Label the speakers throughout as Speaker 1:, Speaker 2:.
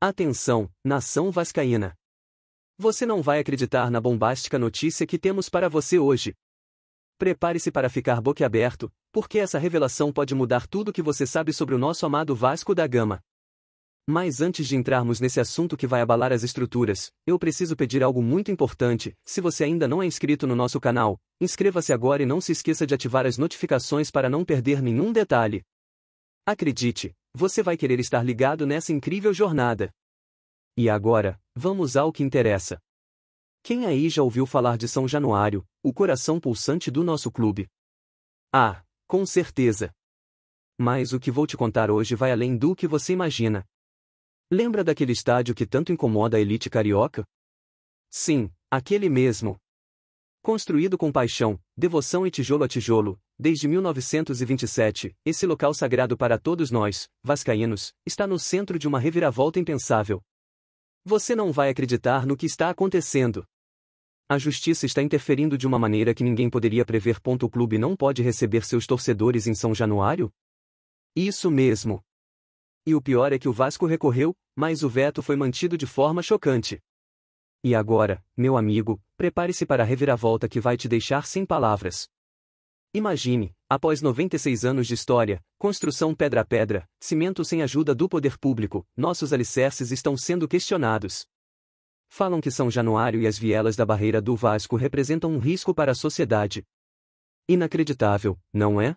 Speaker 1: Atenção, nação vascaína! Você não vai acreditar na bombástica notícia que temos para você hoje. Prepare-se para ficar boquiaberto, porque essa revelação pode mudar tudo que você sabe sobre o nosso amado Vasco da Gama. Mas antes de entrarmos nesse assunto que vai abalar as estruturas, eu preciso pedir algo muito importante. Se você ainda não é inscrito no nosso canal, inscreva-se agora e não se esqueça de ativar as notificações para não perder nenhum detalhe. Acredite, você vai querer estar ligado nessa incrível jornada. E agora, vamos ao que interessa. Quem aí já ouviu falar de São Januário, o coração pulsante do nosso clube? Ah, com certeza! Mas o que vou te contar hoje vai além do que você imagina. Lembra daquele estádio que tanto incomoda a elite carioca? Sim, aquele mesmo. Construído com paixão, devoção e tijolo a tijolo, desde 1927, esse local sagrado para todos nós, vascaínos, está no centro de uma reviravolta impensável. Você não vai acreditar no que está acontecendo. A justiça está interferindo de uma maneira que ninguém poderia prever. O clube não pode receber seus torcedores em São Januário? Isso mesmo. E o pior é que o Vasco recorreu, mas o veto foi mantido de forma chocante. E agora, meu amigo, prepare-se para a reviravolta que vai te deixar sem palavras. Imagine, após 96 anos de história, construção pedra a pedra, cimento sem ajuda do poder público, nossos alicerces estão sendo questionados. Falam que São Januário e as vielas da barreira do Vasco representam um risco para a sociedade. Inacreditável, não é?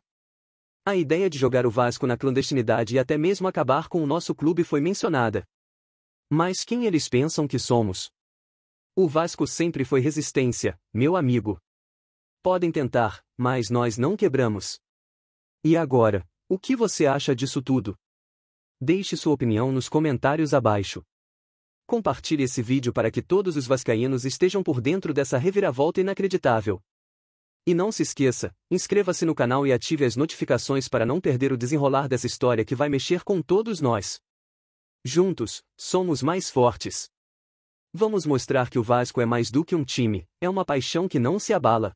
Speaker 1: A ideia de jogar o Vasco na clandestinidade e até mesmo acabar com o nosso clube foi mencionada. Mas quem eles pensam que somos? O Vasco sempre foi resistência, meu amigo. Podem tentar, mas nós não quebramos. E agora, o que você acha disso tudo? Deixe sua opinião nos comentários abaixo. Compartilhe esse vídeo para que todos os vascaínos estejam por dentro dessa reviravolta inacreditável. E não se esqueça, inscreva-se no canal e ative as notificações para não perder o desenrolar dessa história que vai mexer com todos nós. Juntos, somos mais fortes. Vamos mostrar que o Vasco é mais do que um time, é uma paixão que não se abala,